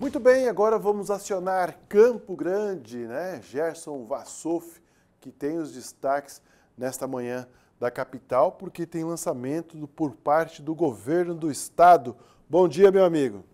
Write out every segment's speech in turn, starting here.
Muito bem, agora vamos acionar Campo Grande, né? Gerson Vassouf, que tem os destaques nesta manhã da capital, porque tem lançamento por parte do governo do estado. Bom dia, meu amigo.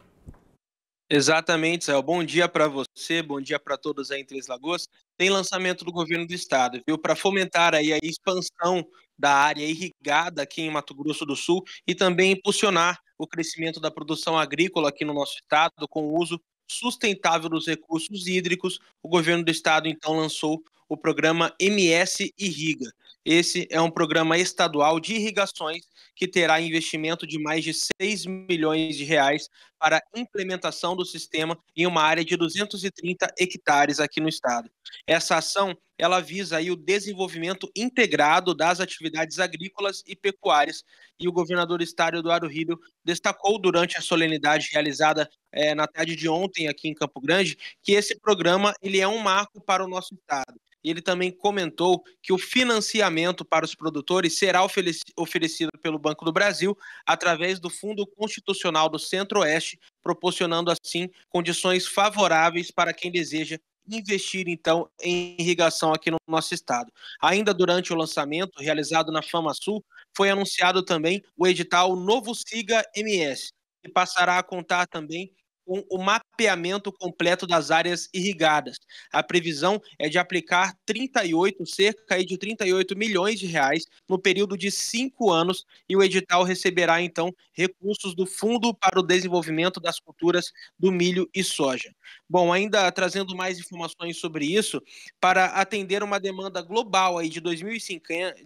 Exatamente, Céu. Bom dia para você, bom dia para todos aí em Três Lagoas. Tem lançamento do governo do estado, viu? Para fomentar aí a expansão da área irrigada aqui em Mato Grosso do Sul e também impulsionar o crescimento da produção agrícola aqui no nosso estado com o uso sustentável dos recursos hídricos, o governo do estado então lançou o programa MS Irriga. Esse é um programa estadual de irrigações que terá investimento de mais de 6 milhões de reais para implementação do sistema em uma área de 230 hectares aqui no estado. Essa ação ela visa aí o desenvolvimento integrado das atividades agrícolas e pecuárias. E o governador estádio Eduardo Ribeiro destacou durante a solenidade realizada é, na tarde de ontem aqui em Campo Grande que esse programa ele é um marco para o nosso estado e ele também comentou que o financiamento para os produtores será oferecido pelo Banco do Brasil através do Fundo Constitucional do Centro-Oeste, proporcionando assim condições favoráveis para quem deseja investir então em irrigação aqui no nosso estado. Ainda durante o lançamento realizado na Fama Sul, foi anunciado também o edital Novo Siga MS, que passará a contar também com o mapeamento completo das áreas irrigadas. A previsão é de aplicar 38, cerca de 38 milhões de reais no período de cinco anos e o edital receberá então recursos do Fundo para o Desenvolvimento das Culturas do Milho e Soja. Bom, ainda trazendo mais informações sobre isso, para atender uma demanda global aí de 2050,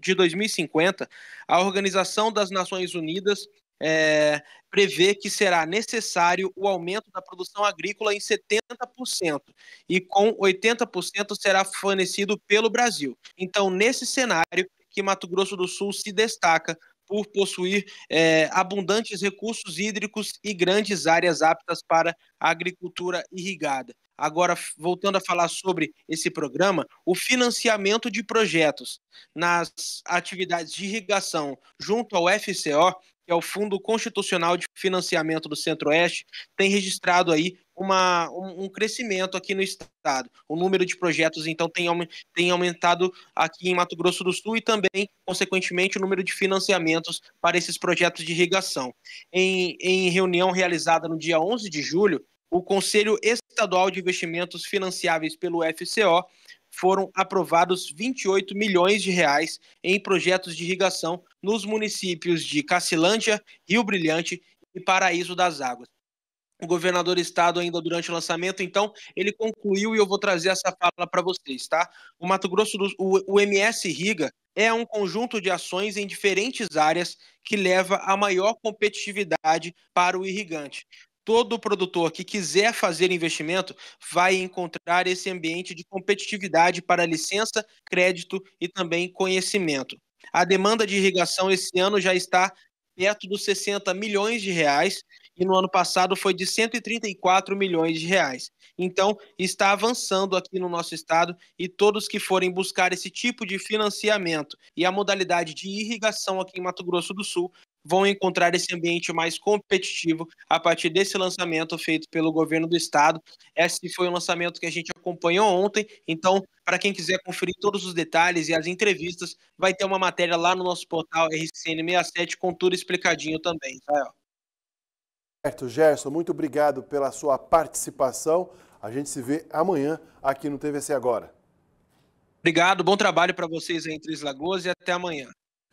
de 2050 a Organização das Nações Unidas é, prevê que será necessário o aumento da produção agrícola em 70% e com 80% será fornecido pelo Brasil. Então, nesse cenário que Mato Grosso do Sul se destaca por possuir é, abundantes recursos hídricos e grandes áreas aptas para a agricultura irrigada. Agora, voltando a falar sobre esse programa, o financiamento de projetos nas atividades de irrigação junto ao FCO que é o Fundo Constitucional de Financiamento do Centro-Oeste, tem registrado aí uma, um, um, crescimento aqui no estado. O número de projetos, então, tem, tem aumentado aqui em Mato Grosso do Sul e também, consequentemente, o número de financiamentos para esses projetos de irrigação. Em, em reunião realizada no dia 11 de julho, o Conselho Estadual de Investimentos Financiáveis pelo FCO foram aprovados 28 milhões de reais em projetos de irrigação nos municípios de Cacilândia, Rio Brilhante e Paraíso das Águas. O governador do estado ainda durante o lançamento, então ele concluiu e eu vou trazer essa fala para vocês, tá? O Mato Grosso do o, o MS Riga é um conjunto de ações em diferentes áreas que leva a maior competitividade para o irrigante todo produtor que quiser fazer investimento vai encontrar esse ambiente de competitividade para licença, crédito e também conhecimento. A demanda de irrigação esse ano já está perto dos 60 milhões de reais e no ano passado foi de 134 milhões de reais. Então, está avançando aqui no nosso estado e todos que forem buscar esse tipo de financiamento e a modalidade de irrigação aqui em Mato Grosso do Sul vão encontrar esse ambiente mais competitivo a partir desse lançamento feito pelo governo do estado. Esse foi o lançamento que a gente acompanhou ontem, então para quem quiser conferir todos os detalhes e as entrevistas, vai ter uma matéria lá no nosso portal RCN67 com tudo explicadinho também, Israel. Certo, Gerson, muito obrigado pela sua participação. A gente se vê amanhã aqui no TVC Agora. Obrigado, bom trabalho para vocês aí em Três Lagoas e até amanhã.